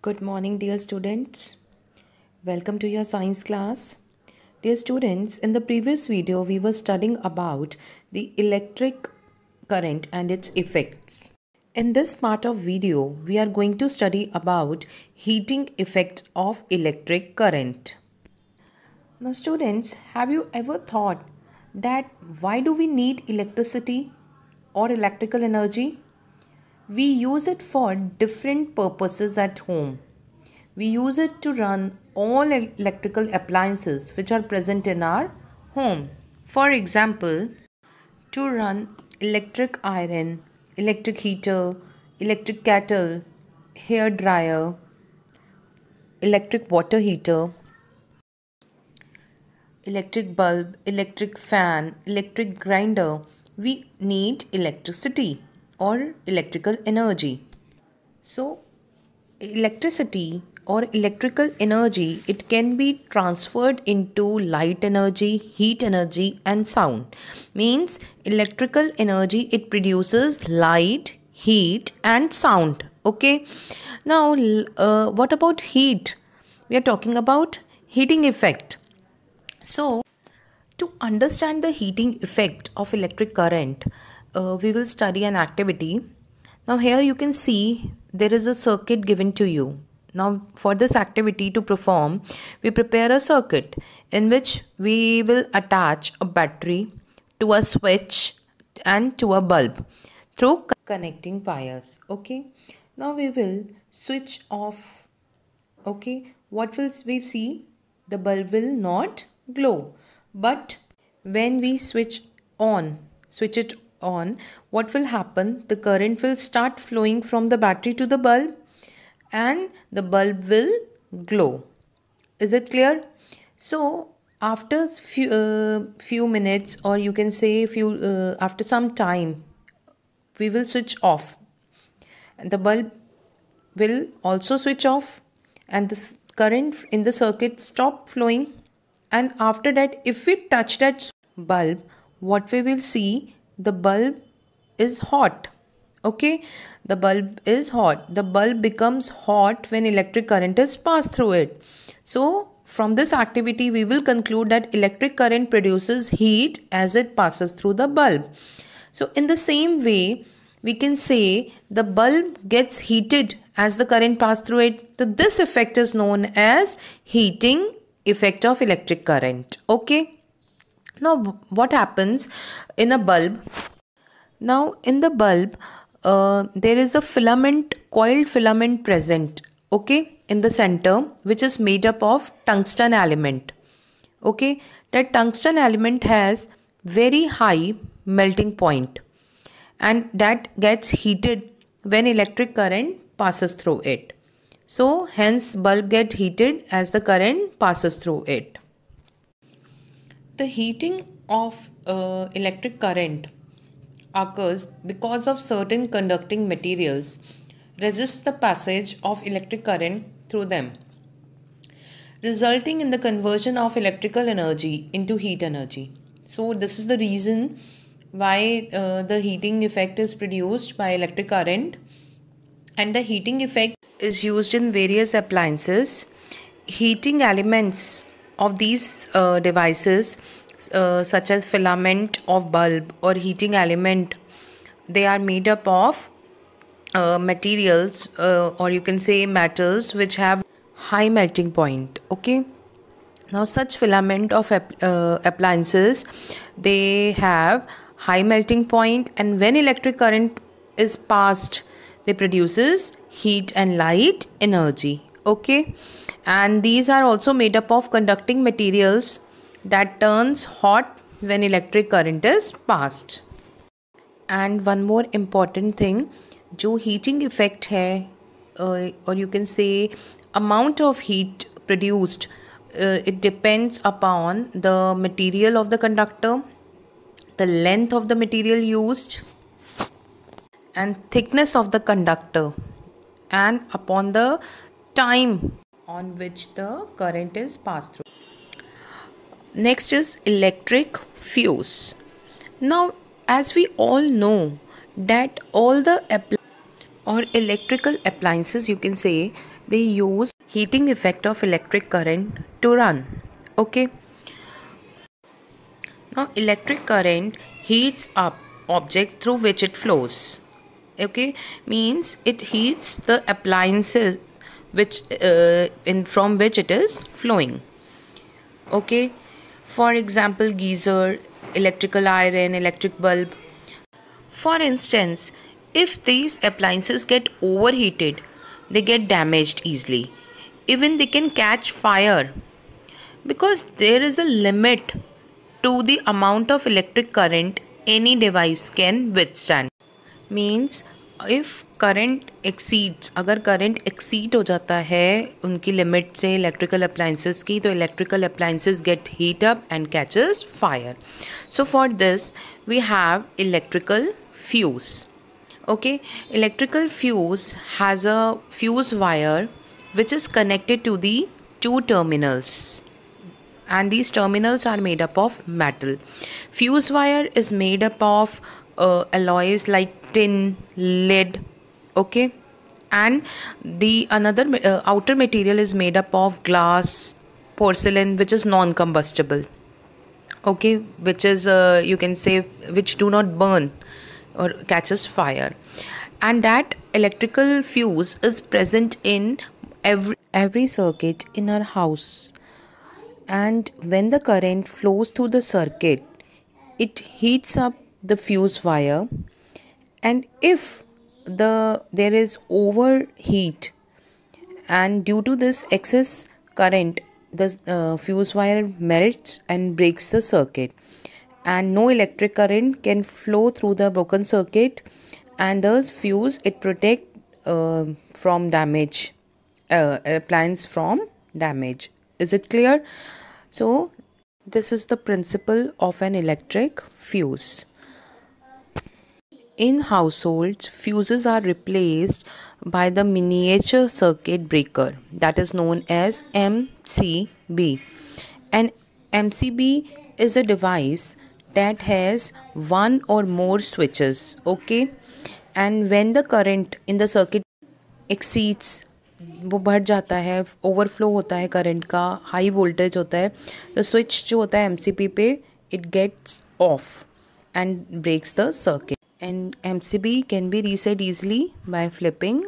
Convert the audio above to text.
Good morning, dear students. Welcome to your science class. Dear students, in the previous video, we were studying about the electric current and its effects. In this part of video, we are going to study about heating effects of electric current. Now students, have you ever thought that why do we need electricity or electrical energy? we use it for different purposes at home. We use it to run all electrical appliances which are present in our home. For example, to run electric iron, electric heater, electric kettle, hair dryer, electric water heater, electric bulb, electric fan, electric grinder. We need electricity or electrical energy. So, electricity or electrical energy it can be transferred into light energy heat energy and sound means electrical energy it produces light heat and sound okay now uh, what about heat we are talking about heating effect so to understand the heating effect of electric current uh, we will study an activity. Now here you can see there is a circuit given to you. Now for this activity to perform, we prepare a circuit in which we will attach a battery to a switch and to a bulb through connecting wires. Okay. Now we will switch off. Okay. What will we see? The bulb will not glow. But when we switch on, switch it on, what will happen? The current will start flowing from the battery to the bulb and the bulb will glow. Is it clear? So after few, uh, few minutes or you can say few uh, after some time we will switch off and the bulb will also switch off and the current in the circuit stop flowing and after that if we touch that bulb what we will see the bulb is hot okay the bulb is hot the bulb becomes hot when electric current is passed through it so from this activity we will conclude that electric current produces heat as it passes through the bulb so in the same way we can say the bulb gets heated as the current passes through it so this effect is known as heating effect of electric current okay now, what happens in a bulb? Now, in the bulb, uh, there is a filament, coiled filament present, okay, in the center, which is made up of tungsten element. Okay, that tungsten element has very high melting point and that gets heated when electric current passes through it. So, hence bulb get heated as the current passes through it. The heating of uh, electric current occurs because of certain conducting materials resist the passage of electric current through them resulting in the conversion of electrical energy into heat energy so this is the reason why uh, the heating effect is produced by electric current and the heating effect is used in various appliances heating elements of these uh, devices, uh, such as filament of bulb or heating element, they are made up of uh, materials uh, or you can say metals which have high melting point. Okay. Now, such filament of uh, appliances, they have high melting point, and when electric current is passed, they produces heat and light energy. Okay and these are also made up of conducting materials that turns hot when electric current is passed and one more important thing जो heating effect है uh, or you can say amount of heat produced uh, it depends upon the material of the conductor the length of the material used and thickness of the conductor and upon the time on which the current is passed through. Next is electric fuse. Now, as we all know that all the or electrical appliances you can say they use heating effect of electric current to run okay now electric current heats up object through which it flows okay means it heats the appliances which uh, in from which it is flowing okay for example geyser electrical iron electric bulb for instance if these appliances get overheated they get damaged easily even they can catch fire because there is a limit to the amount of electric current any device can withstand means if current exceed अगर current exceed हो जाता है उनकी limit से electrical appliances की तो electrical appliances get heat up and catch fire so for this we have electrical fuse okay electrical fuse has a fuse wire which is connected to the two terminals and these terminals are made up of metal fuse wire is made up of uh, alloys like tin lead okay and the another uh, outer material is made up of glass porcelain which is non combustible okay which is uh, you can say which do not burn or catches fire and that electrical fuse is present in every every circuit in our house and when the current flows through the circuit it heats up the fuse wire and if the there is overheat and due to this excess current the uh, fuse wire melts and breaks the circuit and no electric current can flow through the broken circuit and thus fuse it protect uh, from damage uh, appliance from damage is it clear so this is the principle of an electric fuse in households, fuses are replaced by the miniature circuit breaker that is known as MCB. An MCB is a device that has one or more switches, okay? And when the current in the circuit exceeds वो बढ़ जाता है overflow होता है current का high voltage होता है तो स्विच जो होता है एम पे it gets off and breaks the circuit and MCB can be reset easily by flipping